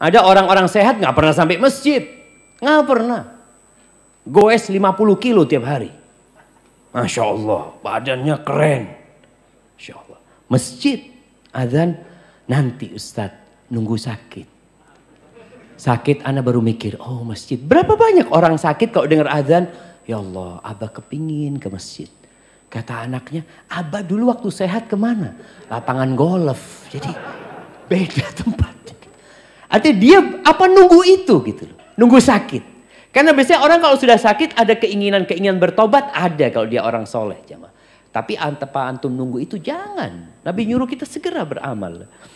Ada orang-orang sehat nggak pernah sampai masjid. Nggak pernah. Goes 50 kilo tiap hari. Masya Allah, badannya keren. Masya Allah. Masjid, azan nanti Ustadz nunggu sakit. Sakit anak baru mikir, oh masjid. Berapa banyak orang sakit kalau dengar azan? Ya Allah, abah kepingin ke masjid. Kata anaknya, abah dulu waktu sehat kemana? Lapangan golf. Jadi beda tempat. Artinya dia apa nunggu itu gitu loh. Nunggu sakit. Karena biasanya orang kalau sudah sakit ada keinginan-keinginan bertobat ada kalau dia orang soleh jemaah. Tapi antepa antum nunggu itu jangan. Nabi nyuruh kita segera beramal.